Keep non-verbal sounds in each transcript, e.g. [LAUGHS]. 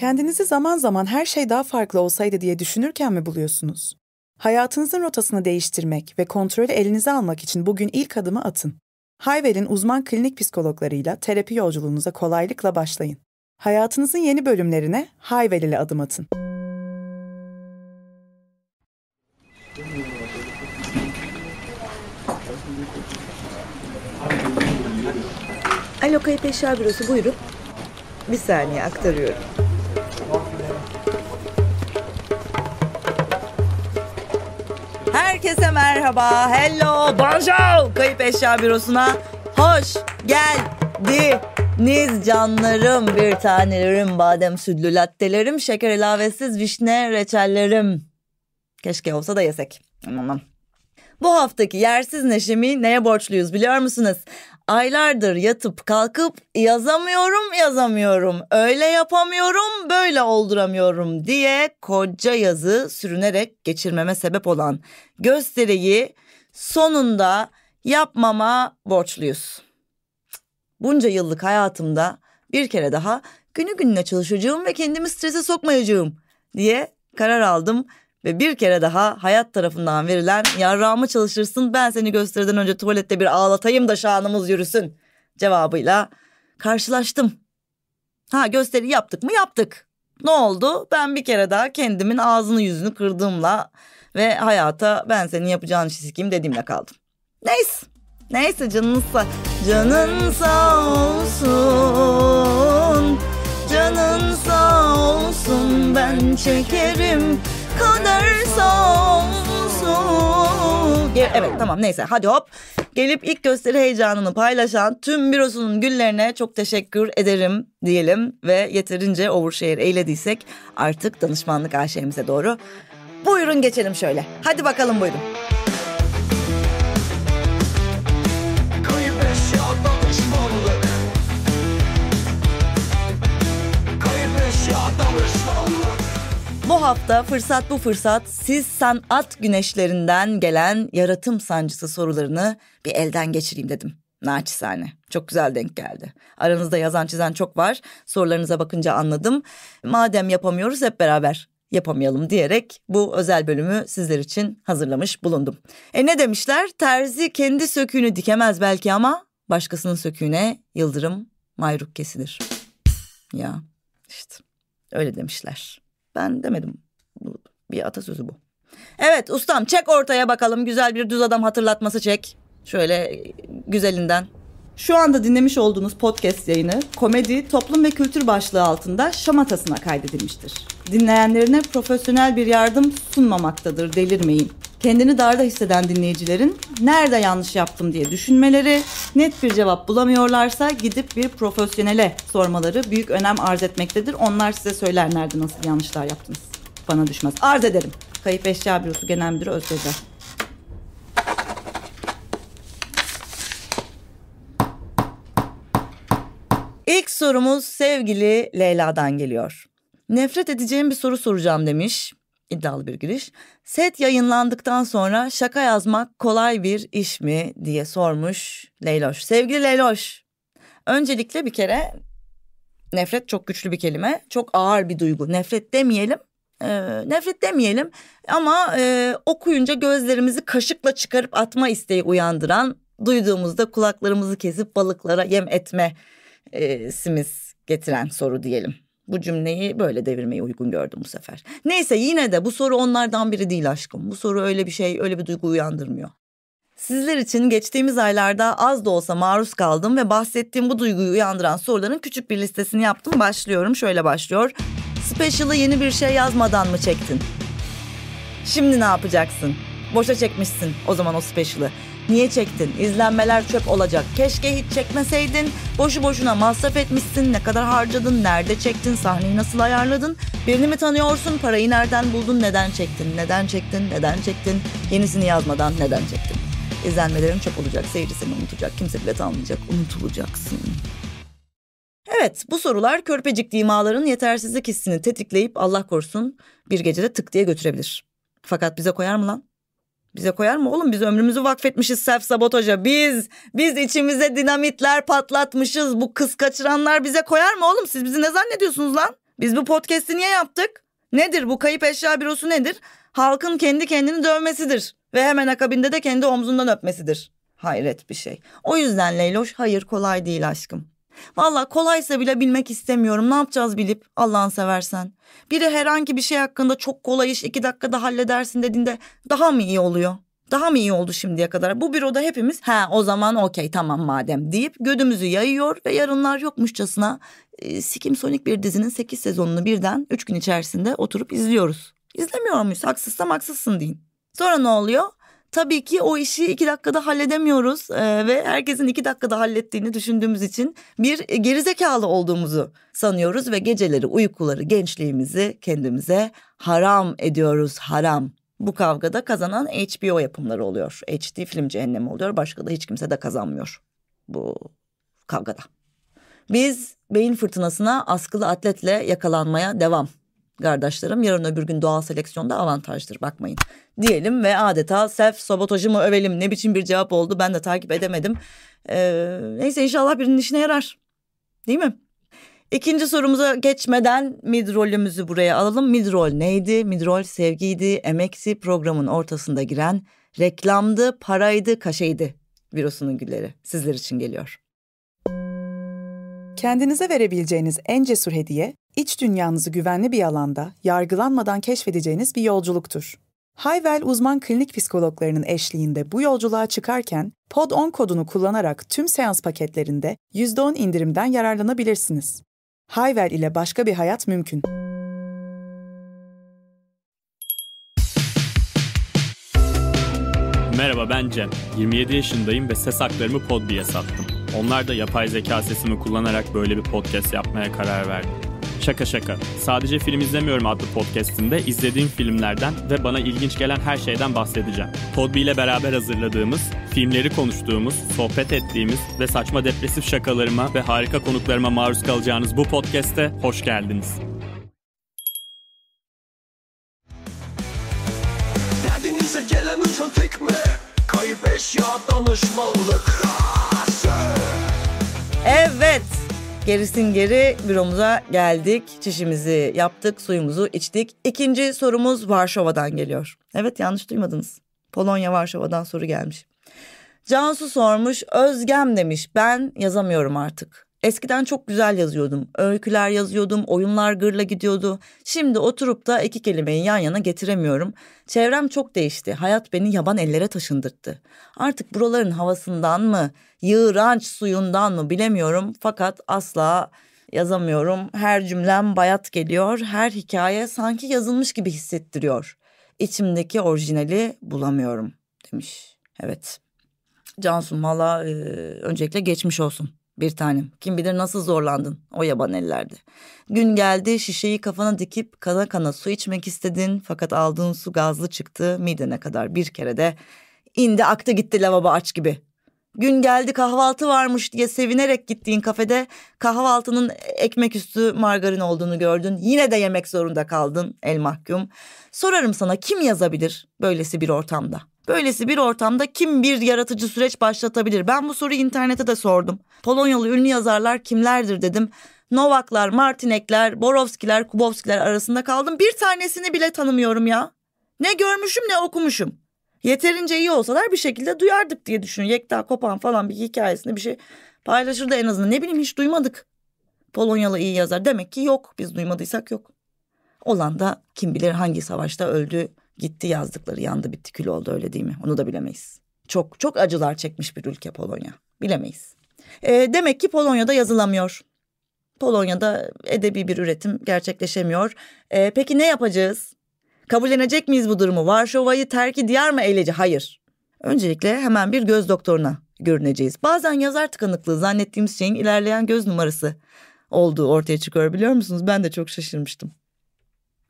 Kendinizi zaman zaman her şey daha farklı olsaydı diye düşünürken mi buluyorsunuz? Hayatınızın rotasını değiştirmek ve kontrolü elinize almak için bugün ilk adımı atın. Hayvel'in uzman klinik psikologlarıyla terapi yolculuğunuza kolaylıkla başlayın. Hayatınızın yeni bölümlerine Hayvel ile adım atın. Alo Kayıp Bürosu buyurun. Bir saniye aktarıyorum. Herkese merhaba. Hello. Bonjour. Kayıp Eşya Bürosu'na hoş geldiniz canlarım. Bir tanelerim, badem sütlü lattelerim, şeker ilavesiz vişne reçellerim. Keşke olsa da yesek. Aman. Bu haftaki yersiz neşemi neye borçluyuz biliyor musunuz? aylardır yatıp kalkıp yazamıyorum yazamıyorum öyle yapamıyorum böyle olduramıyorum diye koca yazı sürünerek geçirmeme sebep olan gösteriyi sonunda yapmama borçluyuz. Bunca yıllık hayatımda bir kere daha günü gününe çalışacağım ve kendimi strese sokmayacağım diye karar aldım ve bir kere daha hayat tarafından verilen yarrağımı çalışırsın ben seni gösteriden önce tuvalette bir ağlatayım da şanımız yürüsün cevabıyla karşılaştım. Ha gösteri yaptık mı yaptık. Ne oldu? Ben bir kere daha kendimin ağzını yüzünü kırdığımla ve hayata ben senin yapacağın işi sikeyim dediğimle kaldım. Neyse. Neyse canın sağ, canın sağ olsun. Canın sağ olsun ben çekerim kadarsa Evet tamam neyse hadi hop. Gelip ilk gösteri heyecanını paylaşan tüm bürosunun güllerine çok teşekkür ederim diyelim. Ve yeterince Overshare eylediysek artık danışmanlık AŞ'mize doğru. Buyurun geçelim şöyle. Hadi bakalım buyurun. Bu hafta fırsat bu fırsat siz sanat güneşlerinden gelen yaratım sancısı sorularını bir elden geçireyim dedim. Naçizane. Çok güzel denk geldi. Aranızda yazan çizen çok var. Sorularınıza bakınca anladım. Madem yapamıyoruz hep beraber yapamayalım diyerek bu özel bölümü sizler için hazırlamış bulundum. E ne demişler? Terzi kendi söküğünü dikemez belki ama başkasının söküğüne yıldırım mayruk kesilir. Ya işte öyle demişler. Ben demedim. Bu Bir atasözü bu. Evet ustam çek ortaya bakalım güzel bir düz adam hatırlatması çek. Şöyle e, güzelinden. Şu anda dinlemiş olduğunuz podcast yayını komedi, toplum ve kültür başlığı altında şamatasına kaydedilmiştir. Dinleyenlerine profesyonel bir yardım sunmamaktadır, delirmeyin. Kendini darda hisseden dinleyicilerin nerede yanlış yaptım diye düşünmeleri, net bir cevap bulamıyorlarsa gidip bir profesyonele sormaları büyük önem arz etmektedir. Onlar size söyler nerede nasıl yanlışlar yaptınız. Bana düşmez. Arz ederim. Kayıp Eşya Bürosu Genel Müdürü Özgür İlk sorumuz sevgili Leyla'dan geliyor. Nefret edeceğim bir soru soracağım demiş. İddialı bir giriş. Set yayınlandıktan sonra şaka yazmak kolay bir iş mi diye sormuş Leyloş. Sevgili Leyloş, öncelikle bir kere nefret çok güçlü bir kelime. Çok ağır bir duygu. Nefret demeyelim. E, nefret demeyelim ama e, okuyunca gözlerimizi kaşıkla çıkarıp atma isteği uyandıran duyduğumuzda kulaklarımızı kesip balıklara yem etme e, simiz getiren soru diyelim. Bu cümleyi böyle devirmeyi uygun gördüm bu sefer. Neyse yine de bu soru onlardan biri değil aşkım. Bu soru öyle bir şey, öyle bir duygu uyandırmıyor. Sizler için geçtiğimiz aylarda az da olsa maruz kaldım ve bahsettiğim bu duyguyu uyandıran soruların küçük bir listesini yaptım. Başlıyorum. Şöyle başlıyor. Special'ı yeni bir şey yazmadan mı çektin? Şimdi ne yapacaksın? Boşa çekmişsin o zaman o special'ı. Niye çektin? İzlenmeler çöp olacak. Keşke hiç çekmeseydin. Boşu boşuna masraf etmişsin. Ne kadar harcadın? Nerede çektin? Sahneyi nasıl ayarladın? Birini mi tanıyorsun? Parayı nereden buldun? Neden çektin? Neden çektin? Neden çektin? Yenisini yazmadan neden çektin? İzlenmelerin çöp olacak. Seyirci seni unutacak. Kimse bilet almayacak. Unutulacaksın. Evet bu sorular körpecik dimaların yetersizlik hissini tetikleyip Allah korusun bir gecede tık diye götürebilir. Fakat bize koyar mı lan? Bize koyar mı oğlum? Biz ömrümüzü vakfetmişiz self sabotaja. Biz, biz içimize dinamitler patlatmışız. Bu kız kaçıranlar bize koyar mı oğlum? Siz bizi ne zannediyorsunuz lan? Biz bu podcast'i niye yaptık? Nedir bu kayıp eşya bürosu nedir? Halkın kendi kendini dövmesidir. Ve hemen akabinde de kendi omzundan öpmesidir. Hayret bir şey. O yüzden Leyloş hayır kolay değil aşkım. Valla kolaysa bile bilmek istemiyorum. Ne yapacağız bilip Allah'ın seversen. Biri herhangi bir şey hakkında çok kolay iş iki dakikada halledersin dediğinde daha mı iyi oluyor? Daha mı iyi oldu şimdiye kadar? Bu büroda hepimiz ha o zaman okey tamam madem deyip gödümüzü yayıyor ve yarınlar yokmuşçasına e, Sikim Sonic bir dizinin 8 sezonunu birden 3 gün içerisinde oturup izliyoruz. İzlemiyor muyuz? Haksızsam haksızsın deyin. Sonra ne oluyor? tabii ki o işi iki dakikada halledemiyoruz e, ve herkesin iki dakikada hallettiğini düşündüğümüz için bir gerizekalı olduğumuzu sanıyoruz ve geceleri uykuları gençliğimizi kendimize haram ediyoruz haram. Bu kavgada kazanan HBO yapımları oluyor. HD film cehennemi oluyor. Başka da hiç kimse de kazanmıyor bu kavgada. Biz beyin fırtınasına askılı atletle yakalanmaya devam kardeşlerim yarın öbür gün doğal seleksiyonda avantajdır bakmayın. Diyelim ve adeta self sabotajı mı övelim ne biçim bir cevap oldu ben de takip edemedim. Ee, neyse inşallah birinin işine yarar değil mi? İkinci sorumuza geçmeden mid rolümüzü buraya alalım. Mid rol neydi? Mid rol sevgiydi, emeksi programın ortasında giren reklamdı, paraydı, kaşeydi bürosunun gülleri. Sizler için geliyor. Kendinize verebileceğiniz en cesur hediye iç dünyanızı güvenli bir alanda yargılanmadan keşfedeceğiniz bir yolculuktur. Hayvel uzman klinik psikologlarının eşliğinde bu yolculuğa çıkarken Pod 10 kodunu kullanarak tüm seans paketlerinde %10 indirimden yararlanabilirsiniz. Hayvel ile başka bir hayat mümkün. Merhaba ben Cem. 27 yaşındayım ve ses haklarımı Podbi'ye sattım. Onlar da yapay zeka sesimi kullanarak böyle bir podcast yapmaya karar verdi. Şaka şaka. Sadece film izlemiyorum adlı podcastinde izlediğim filmlerden ve bana ilginç gelen her şeyden bahsedeceğim. Podbi ile beraber hazırladığımız, filmleri konuştuğumuz, sohbet ettiğimiz ve saçma depresif şakalarıma ve harika konuklarıma maruz kalacağınız bu podcastte hoş geldiniz. Derdinize gelen uçan tekme, kayıp eşya danışmanlık. Evet, Gerisin geri büromuza geldik. Çişimizi yaptık, suyumuzu içtik. İkinci sorumuz Varşova'dan geliyor. Evet yanlış duymadınız. Polonya Varşova'dan soru gelmiş. Cansu sormuş, Özgem demiş ben yazamıyorum artık. Eskiden çok güzel yazıyordum. Öyküler yazıyordum, oyunlar gırla gidiyordu. Şimdi oturup da iki kelimeyi yan yana getiremiyorum. Çevrem çok değişti. Hayat beni yaban ellere taşındırdı. Artık buraların havasından mı, yığıranç suyundan mı bilemiyorum. Fakat asla yazamıyorum. Her cümlem bayat geliyor. Her hikaye sanki yazılmış gibi hissettiriyor. İçimdeki orijinali bulamıyorum demiş. Evet. Cansu Mala e, öncelikle geçmiş olsun. Bir tanem kim bilir nasıl zorlandın o yaban ellerde. Gün geldi şişeyi kafana dikip kana kana su içmek istedin fakat aldığın su gazlı çıktı midene kadar bir kere de indi aktı gitti lavabo aç gibi. Gün geldi kahvaltı varmış diye sevinerek gittiğin kafede kahvaltının ekmek üstü margarin olduğunu gördün. Yine de yemek zorunda kaldın el mahkum. Sorarım sana kim yazabilir böylesi bir ortamda? Böylesi bir ortamda kim bir yaratıcı süreç başlatabilir? Ben bu soruyu internete de sordum. Polonyalı ünlü yazarlar kimlerdir dedim. Novaklar, Martinekler, Borowskiler, Kubowskiler arasında kaldım. Bir tanesini bile tanımıyorum ya. Ne görmüşüm ne okumuşum. Yeterince iyi olsalar bir şekilde duyardık diye düşün. Yekta Kopan falan bir hikayesini bir şey paylaşırdı en azından. Ne bileyim hiç duymadık. Polonyalı iyi yazar demek ki yok. Biz duymadıysak yok. Olan da kim bilir hangi savaşta öldü, Gitti yazdıkları yandı bitti kül oldu öyle değil mi? Onu da bilemeyiz. Çok çok acılar çekmiş bir ülke Polonya. Bilemeyiz. E, demek ki Polonya'da yazılamıyor. Polonya'da edebi bir üretim gerçekleşemiyor. E, peki ne yapacağız? Kabullenecek miyiz bu durumu? Varşova'yı terki diyar mı eyleci? Hayır. Öncelikle hemen bir göz doktoruna görüneceğiz. Bazen yazar tıkanıklığı zannettiğimiz şeyin ilerleyen göz numarası olduğu ortaya çıkıyor biliyor musunuz? Ben de çok şaşırmıştım.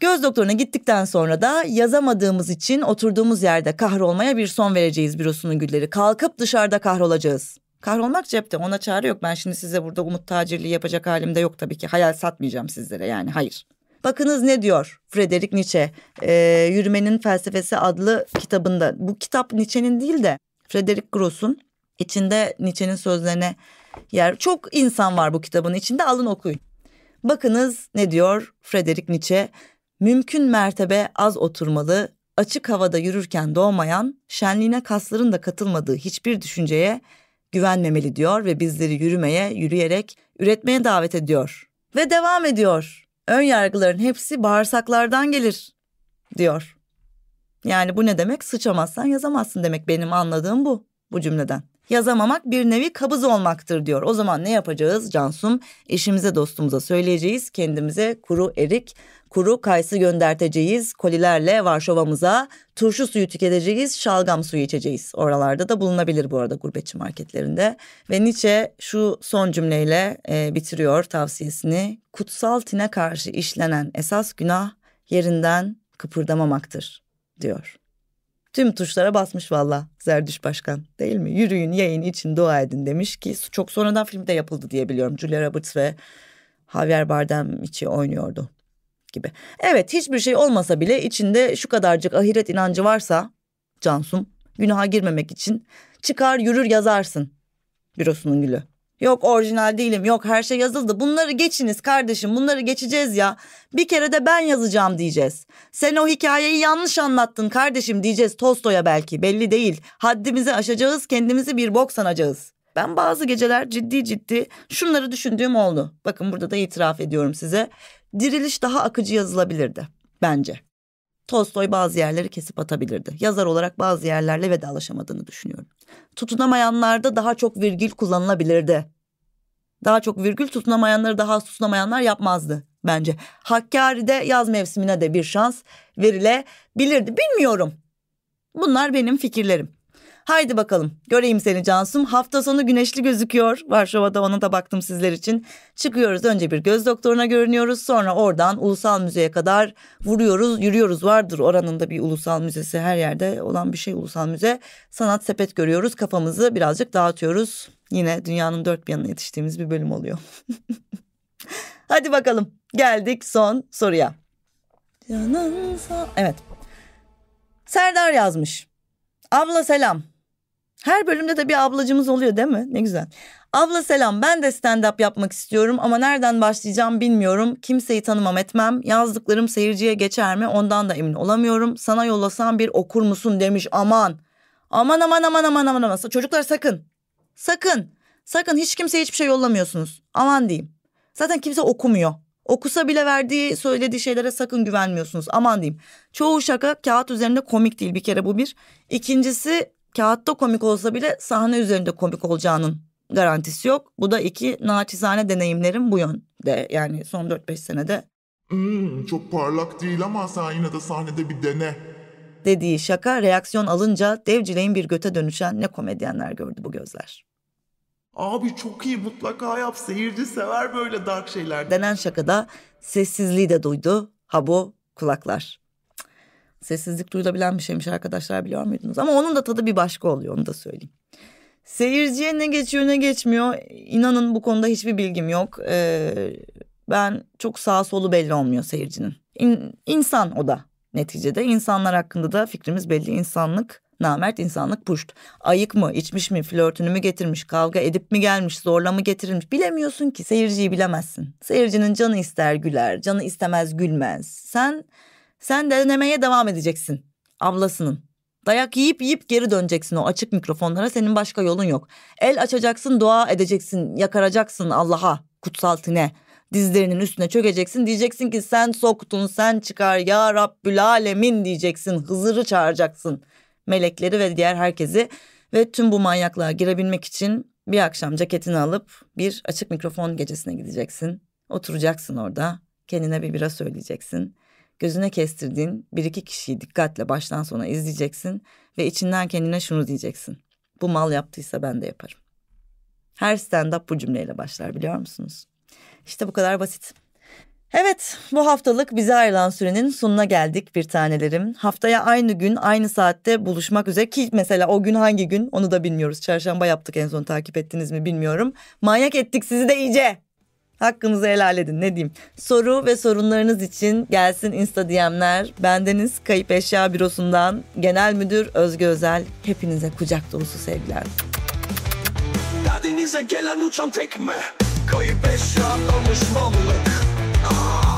Göz doktoruna gittikten sonra da yazamadığımız için oturduğumuz yerde kahrolmaya bir son vereceğiz bürosunun gülleri. Kalkıp dışarıda kahrolacağız. Kahrolmak cepte ona çağrı yok. Ben şimdi size burada umut tacirliği yapacak halimde yok tabii ki. Hayal satmayacağım sizlere yani hayır. Bakınız ne diyor Frederick Nietzsche e, Yürümenin Felsefesi adlı kitabında. Bu kitap Nietzsche'nin değil de Frederick Gross'un içinde Nietzsche'nin sözlerine yer. Çok insan var bu kitabın içinde alın okuyun. Bakınız ne diyor Frederick Nietzsche Mümkün mertebe az oturmalı, açık havada yürürken doğmayan, şenliğine kasların da katılmadığı hiçbir düşünceye güvenmemeli diyor ve bizleri yürümeye, yürüyerek, üretmeye davet ediyor. Ve devam ediyor. Ön yargıların hepsi bağırsaklardan gelir diyor. Yani bu ne demek? Sıçamazsan yazamazsın demek benim anladığım bu bu cümleden yazamamak bir nevi kabız olmaktır diyor. O zaman ne yapacağız Cansum? Eşimize dostumuza söyleyeceğiz. Kendimize kuru erik, kuru kayısı gönderteceğiz. Kolilerle Varşova'mıza turşu suyu tüketeceğiz, şalgam suyu içeceğiz. Oralarda da bulunabilir bu arada gurbetçi marketlerinde. Ve Nietzsche şu son cümleyle e, bitiriyor tavsiyesini. Kutsal tine karşı işlenen esas günah yerinden kıpırdamamaktır diyor. Tüm tuşlara basmış valla Zerdüş Başkan değil mi? Yürüyün yayın için dua edin demiş ki çok sonradan filmde yapıldı diye biliyorum. Julia Roberts ve Javier Bardem içi oynuyordu gibi. Evet hiçbir şey olmasa bile içinde şu kadarcık ahiret inancı varsa Cansum günaha girmemek için çıkar yürür yazarsın bürosunun gülü. Yok orijinal değilim. Yok her şey yazıldı. Bunları geçiniz kardeşim. Bunları geçeceğiz ya. Bir kere de ben yazacağım diyeceğiz. Sen o hikayeyi yanlış anlattın kardeşim diyeceğiz Tolstoy'a belki. Belli değil. Haddimizi aşacağız. Kendimizi bir bok sanacağız. Ben bazı geceler ciddi ciddi şunları düşündüğüm oldu. Bakın burada da itiraf ediyorum size. Diriliş daha akıcı yazılabilirdi bence. Tolstoy bazı yerleri kesip atabilirdi. Yazar olarak bazı yerlerle vedalaşamadığını düşünüyorum. Tutunamayanlarda daha çok virgül kullanılabilirdi. Daha çok virgül tutunamayanları daha az tutunamayanlar yapmazdı bence. Hakkari'de yaz mevsimine de bir şans verilebilirdi. Bilmiyorum. Bunlar benim fikirlerim. Haydi bakalım göreyim seni Cansum. Hafta sonu güneşli gözüküyor. Varşova'da ona da baktım sizler için. Çıkıyoruz önce bir göz doktoruna görünüyoruz. Sonra oradan ulusal müzeye kadar vuruyoruz yürüyoruz. Vardır oranın da bir ulusal müzesi her yerde olan bir şey ulusal müze. Sanat sepet görüyoruz kafamızı birazcık dağıtıyoruz. Yine dünyanın dört bir yanına yetiştiğimiz bir bölüm oluyor. [LAUGHS] Hadi bakalım geldik son soruya. Yanınsa... Evet. Serdar yazmış. Abla selam. Her bölümde de bir ablacımız oluyor değil mi? Ne güzel. Abla selam ben de stand up yapmak istiyorum ama nereden başlayacağım bilmiyorum. Kimseyi tanımam etmem. Yazdıklarım seyirciye geçer mi ondan da emin olamıyorum. Sana yollasam bir okur musun demiş aman. Aman aman aman aman aman aman. Çocuklar sakın. Sakın. Sakın hiç kimseye hiçbir şey yollamıyorsunuz. Aman diyeyim. Zaten kimse okumuyor. Okusa bile verdiği söylediği şeylere sakın güvenmiyorsunuz. Aman diyeyim. Çoğu şaka kağıt üzerinde komik değil bir kere bu bir. İkincisi kağıtta komik olsa bile sahne üzerinde komik olacağının garantisi yok. Bu da iki naçizane deneyimlerim bu yönde yani son 4-5 senede. Hmm, çok parlak değil ama sen yine de sahnede bir dene dediği şaka reaksiyon alınca devcileyin bir göte dönüşen ne komedyenler gördü bu gözler. Abi çok iyi mutlaka yap seyirci sever böyle dark şeyler. Denen şakada sessizliği de duydu. Ha bu kulaklar. Sessizlik duyulabilen bir şeymiş arkadaşlar biliyor muydunuz? Ama onun da tadı bir başka oluyor onu da söyleyeyim. Seyirciye ne geçiyor ne geçmiyor inanın bu konuda hiçbir bilgim yok. Ee, ben çok sağ solu belli olmuyor seyircinin. İn, insan o da neticede. insanlar hakkında da fikrimiz belli. insanlık namert insanlık puşt. Ayık mı, içmiş mi, flörtünü mü getirmiş, kavga edip mi gelmiş, zorla mı getirilmiş bilemiyorsun ki. Seyirciyi bilemezsin. Seyircinin canı ister güler, canı istemez gülmez. Sen sen denemeye devam edeceksin ablasının. Dayak yiyip yiyip geri döneceksin o açık mikrofonlara senin başka yolun yok. El açacaksın dua edeceksin yakaracaksın Allah'a kutsal tine. Dizlerinin üstüne çökeceksin diyeceksin ki sen soktun sen çıkar ya Rabbül Alemin diyeceksin. Hızır'ı çağıracaksın melekleri ve diğer herkesi ve tüm bu manyaklığa girebilmek için bir akşam ceketini alıp bir açık mikrofon gecesine gideceksin. Oturacaksın orada kendine bir bira söyleyeceksin gözüne kestirdiğin bir iki kişiyi dikkatle baştan sona izleyeceksin ve içinden kendine şunu diyeceksin. Bu mal yaptıysa ben de yaparım. Her stand-up bu cümleyle başlar biliyor musunuz? İşte bu kadar basit. Evet bu haftalık bize ayrılan sürenin sonuna geldik bir tanelerim. Haftaya aynı gün aynı saatte buluşmak üzere ki mesela o gün hangi gün onu da bilmiyoruz. Çarşamba yaptık en son takip ettiniz mi bilmiyorum. Manyak ettik sizi de iyice. Hakkınızı helal edin ne diyeyim. Soru ve sorunlarınız için gelsin Insta DM'ler. Bendeniz Kayıp Eşya Bürosu'ndan Genel Müdür Özgü Özel. Hepinize kucak dolusu sevgiler. Derdinize gelen uçan tekme Kayıp eşya danışmanlık Aa! Ah.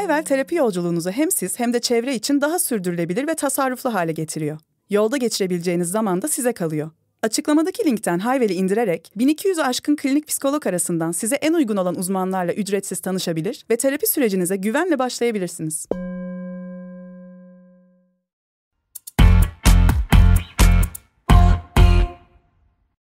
Hayvel terapi yolculuğunuzu hem siz hem de çevre için daha sürdürülebilir ve tasarruflu hale getiriyor. Yolda geçirebileceğiniz zaman da size kalıyor. Açıklamadaki linkten Hayvel'i indirerek 1200 aşkın klinik psikolog arasından size en uygun olan uzmanlarla ücretsiz tanışabilir ve terapi sürecinize güvenle başlayabilirsiniz.